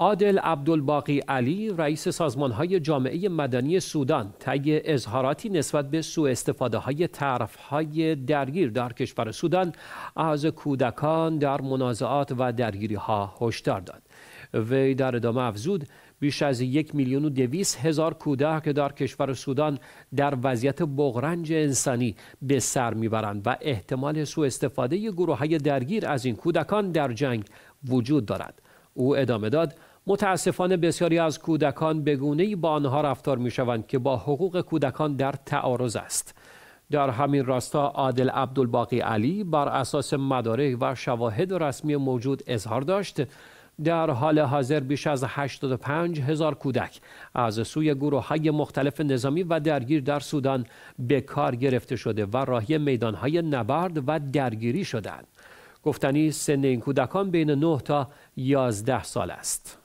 عادل عبدالباقی علی رئیس سازمان های جامعه مدنی سودان طی اظهاراتی نسبت به سوء استفاده های طرف های درگیر در کشور سودان از کودکان در منازعات و درگیری ها هشدار داد وی در ادامه افزود بیش از یک میلیون و دویست هزار کودک در کشور سودان در وضعیت بغرنج انسانی به سر میبرند و احتمال سوء استفاده گروه های درگیر از این کودکان در جنگ وجود دارد او ادامه داد متاسفانه بسیاری از کودکان به با آنها رفتار می شوند که با حقوق کودکان در تعارض است. در همین راستا عادل عبدالباقی علی بر اساس مدارک و شواهد رسمی موجود اظهار داشت در حال حاضر بیش از 85 هزار کودک از سوی گروه های مختلف نظامی و درگیر در سودان به کار گرفته شده و راهی میدان های نبرد و درگیری شدند. گفتنی سن این کودکان بین 9 تا 11 سال است.